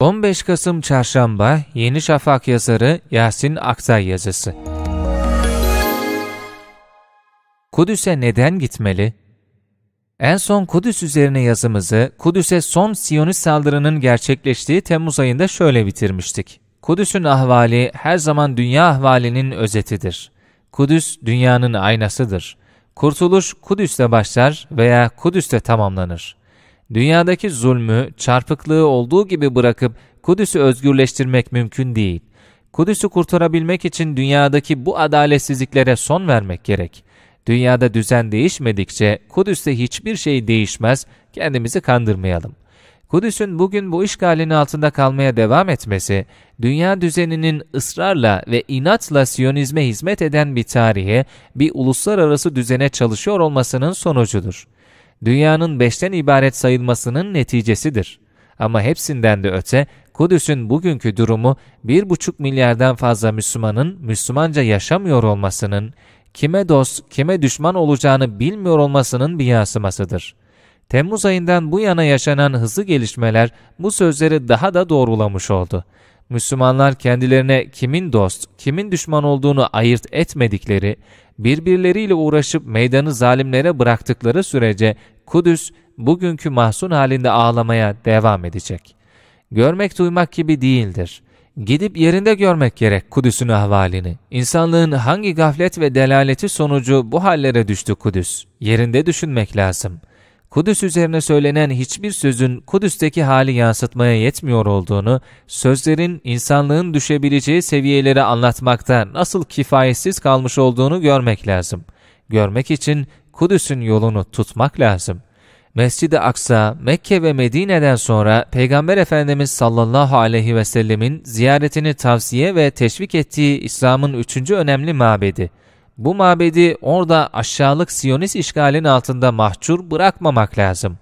15 Kasım Çarşamba Yeni Şafak yazarı Yasin Aksay yazısı. Kudüs'e neden gitmeli? En son Kudüs üzerine yazımızı Kudüs'e son Siyonist saldırının gerçekleştiği Temmuz ayında şöyle bitirmiştik. Kudüs'ün ahvali her zaman dünya ahvalinin özetidir. Kudüs dünyanın aynasıdır. Kurtuluş Kudüs'te başlar veya Kudüs'te tamamlanır.'' Dünyadaki zulmü, çarpıklığı olduğu gibi bırakıp Kudüs'ü özgürleştirmek mümkün değil. Kudüs'ü kurtarabilmek için dünyadaki bu adaletsizliklere son vermek gerek. Dünyada düzen değişmedikçe Kudüs'te hiçbir şey değişmez, kendimizi kandırmayalım. Kudüs'ün bugün bu işgalin altında kalmaya devam etmesi, dünya düzeninin ısrarla ve inatla Siyonizme hizmet eden bir tarihe, bir uluslararası düzene çalışıyor olmasının sonucudur dünyanın beşten ibaret sayılmasının neticesidir. Ama hepsinden de öte Kudüs'ün bugünkü durumu bir buçuk milyardan fazla Müslümanın Müslümanca yaşamıyor olmasının, kime dost, kime düşman olacağını bilmiyor olmasının bir yansımasıdır. Temmuz ayından bu yana yaşanan hızlı gelişmeler bu sözleri daha da doğrulamış oldu. Müslümanlar kendilerine kimin dost, kimin düşman olduğunu ayırt etmedikleri, birbirleriyle uğraşıp meydanı zalimlere bıraktıkları sürece Kudüs bugünkü mahzun halinde ağlamaya devam edecek. Görmek duymak gibi değildir. Gidip yerinde görmek gerek Kudüs'ün ahvalini. İnsanlığın hangi gaflet ve delaleti sonucu bu hallere düştü Kudüs? Yerinde düşünmek lazım.'' Kudüs üzerine söylenen hiçbir sözün Kudüs'teki hali yansıtmaya yetmiyor olduğunu, sözlerin insanlığın düşebileceği seviyeleri anlatmakta nasıl kifayetsiz kalmış olduğunu görmek lazım. Görmek için Kudüs'ün yolunu tutmak lazım. Mescid-i Aksa, Mekke ve Medine'den sonra Peygamber Efendimiz sallallahu aleyhi ve sellemin ziyaretini tavsiye ve teşvik ettiği İslam'ın üçüncü önemli mabedi. Bu mabedi orada aşağılık Siyonist işgalin altında mahcur bırakmamak lazım.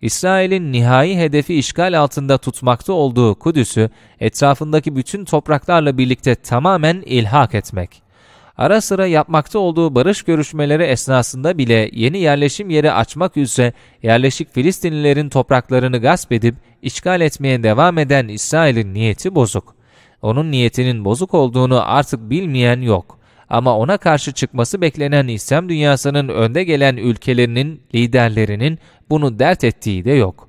İsrail'in nihai hedefi işgal altında tutmakta olduğu Kudüs'ü etrafındaki bütün topraklarla birlikte tamamen ilhak etmek. Ara sıra yapmakta olduğu barış görüşmeleri esnasında bile yeni yerleşim yeri açmak üzere yerleşik Filistinlilerin topraklarını gasp edip işgal etmeye devam eden İsrail'in niyeti bozuk. Onun niyetinin bozuk olduğunu artık bilmeyen yok.'' ama ona karşı çıkması beklenen İslam dünyasının önde gelen ülkelerinin liderlerinin bunu dert ettiği de yok.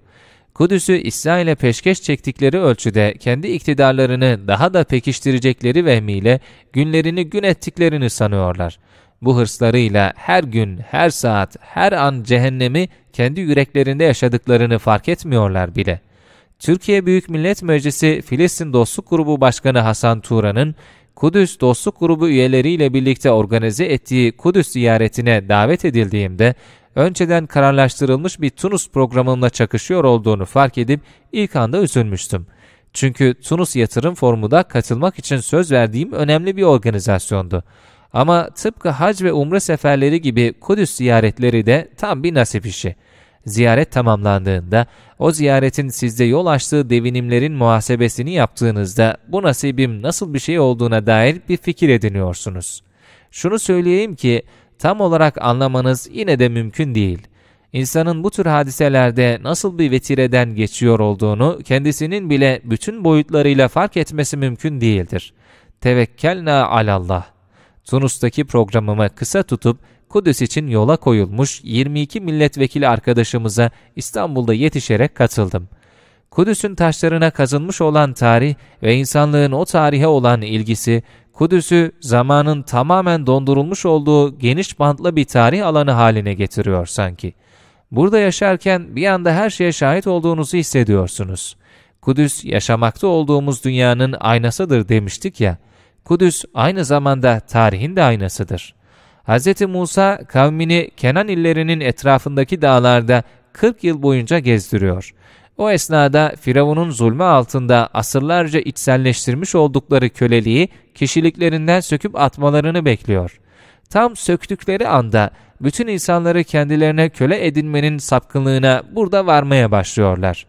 Kudüs'ü İsrail'e peşkeş çektikleri ölçüde kendi iktidarlarını daha da pekiştirecekleri vehmiyle günlerini gün ettiklerini sanıyorlar. Bu hırslarıyla her gün, her saat, her an cehennemi kendi yüreklerinde yaşadıklarını fark etmiyorlar bile.'' Türkiye Büyük Millet Meclisi Filistin Dostluk Grubu Başkanı Hasan Turan'ın Kudüs Dostluk Grubu üyeleriyle birlikte organize ettiği Kudüs ziyaretine davet edildiğimde önceden kararlaştırılmış bir Tunus programımla çakışıyor olduğunu fark edip ilk anda üzülmüştüm. Çünkü Tunus yatırım formunda katılmak için söz verdiğim önemli bir organizasyondu. Ama tıpkı hac ve umre seferleri gibi Kudüs ziyaretleri de tam bir nasip işi.'' ziyaret tamamlandığında, o ziyaretin sizde yol açtığı devinimlerin muhasebesini yaptığınızda bu nasibim nasıl bir şey olduğuna dair bir fikir ediniyorsunuz. Şunu söyleyeyim ki tam olarak anlamanız yine de mümkün değil. İnsanın bu tür hadiselerde nasıl bir vetireden geçiyor olduğunu kendisinin bile bütün boyutlarıyla fark etmesi mümkün değildir. Tevekkelna alallah. Tunus'taki programımı kısa tutup Kudüs için yola koyulmuş 22 milletvekili arkadaşımıza İstanbul'da yetişerek katıldım. Kudüs'ün taşlarına kazınmış olan tarih ve insanlığın o tarihe olan ilgisi, Kudüs'ü zamanın tamamen dondurulmuş olduğu geniş bantlı bir tarih alanı haline getiriyor sanki. Burada yaşarken bir anda her şeye şahit olduğunuzu hissediyorsunuz. Kudüs yaşamakta olduğumuz dünyanın aynasıdır demiştik ya. Kudüs aynı zamanda tarihin de aynasıdır.'' Hz. Musa kavmini Kenan illerinin etrafındaki dağlarda 40 yıl boyunca gezdiriyor. O esnada Firavun'un zulmü altında asırlarca içselleştirmiş oldukları köleliği kişiliklerinden söküp atmalarını bekliyor. Tam söktükleri anda bütün insanları kendilerine köle edinmenin sapkınlığına burada varmaya başlıyorlar.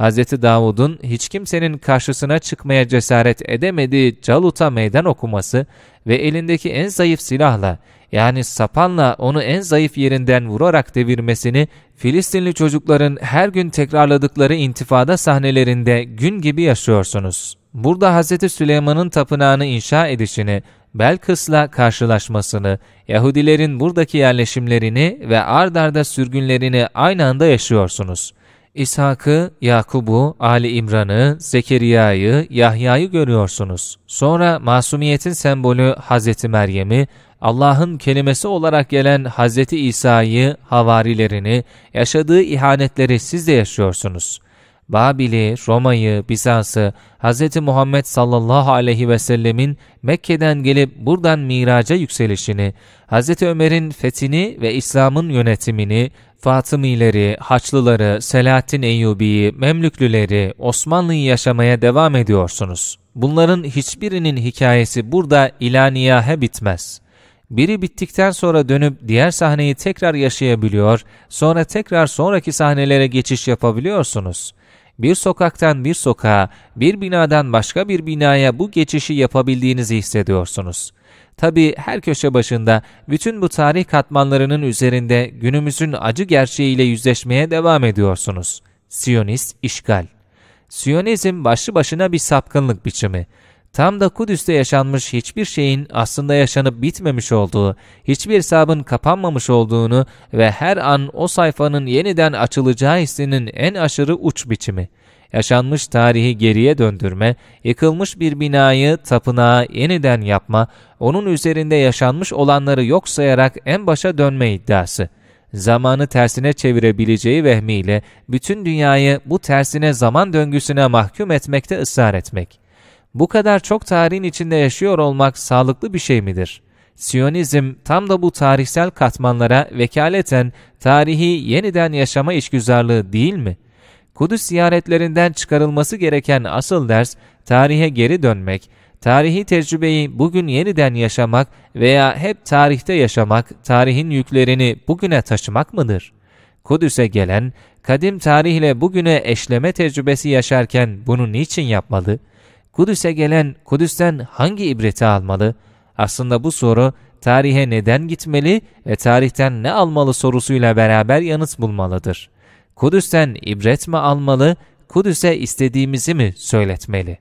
Hz. Davud'un hiç kimsenin karşısına çıkmaya cesaret edemediği Calut'a meydan okuması ve elindeki en zayıf silahla yani sapanla onu en zayıf yerinden vurarak devirmesini Filistinli çocukların her gün tekrarladıkları intifada sahnelerinde gün gibi yaşıyorsunuz. Burada Hz. Süleyman'ın tapınağını inşa edişini, Belkıs'la karşılaşmasını, Yahudilerin buradaki yerleşimlerini ve ard arda sürgünlerini aynı anda yaşıyorsunuz. İshak'ı, Yakub'u, Ali İmran'ı, Zekeriya'yı, Yahya'yı görüyorsunuz. Sonra masumiyetin sembolü Hz. Meryem'i, Allah'ın kelimesi olarak gelen Hz. İsa'yı, havarilerini, yaşadığı ihanetleri siz de yaşıyorsunuz. Babil'i, Roma'yı, Bizans'ı, Hz. Muhammed sallallahu aleyhi ve sellemin Mekke'den gelip buradan miraca yükselişini, Hz. Ömer'in fethini ve İslam'ın yönetimini, Fatımileri, Haçlıları, Selahattin Eyyubi'yi, Memlüklüleri, Osmanlı'yı yaşamaya devam ediyorsunuz. Bunların hiçbirinin hikayesi burada ilaniyahe bitmez.'' biri bittikten sonra dönüp diğer sahneyi tekrar yaşayabiliyor, sonra tekrar sonraki sahnelere geçiş yapabiliyorsunuz. Bir sokaktan bir sokağa, bir binadan başka bir binaya bu geçişi yapabildiğinizi hissediyorsunuz. Tabi her köşe başında bütün bu tarih katmanlarının üzerinde günümüzün acı gerçeğiyle yüzleşmeye devam ediyorsunuz. Siyonist işgal. Siyonizm başlı başına bir sapkınlık biçimi. Tam da Kudüs'te yaşanmış hiçbir şeyin aslında yaşanıp bitmemiş olduğu, hiçbir hesabın kapanmamış olduğunu ve her an o sayfanın yeniden açılacağı hissinin en aşırı uç biçimi. Yaşanmış tarihi geriye döndürme, yıkılmış bir binayı tapınağa yeniden yapma, onun üzerinde yaşanmış olanları yok sayarak en başa dönme iddiası.'' zamanı tersine çevirebileceği vehmiyle bütün dünyayı bu tersine zaman döngüsüne mahkum etmekte ısrar etmek. Bu kadar çok tarihin içinde yaşıyor olmak sağlıklı bir şey midir? Siyonizm tam da bu tarihsel katmanlara vekaleten tarihi yeniden yaşama işgüzarlığı değil mi? Kudüs ziyaretlerinden çıkarılması gereken asıl ders tarihe geri dönmek, tarihi tecrübeyi bugün yeniden yaşamak veya hep tarihte yaşamak, tarihin yüklerini bugüne taşımak mıdır? Kudüs'e gelen, kadim tarihle bugüne eşleme tecrübesi yaşarken bunu niçin yapmalı?'' Kudüs'e gelen Kudüs'ten hangi ibreti almalı? Aslında bu soru tarihe neden gitmeli ve tarihten ne almalı sorusuyla beraber yanıt bulmalıdır. Kudüs'ten ibret mi almalı, Kudüs'e istediğimizi mi söyletmeli?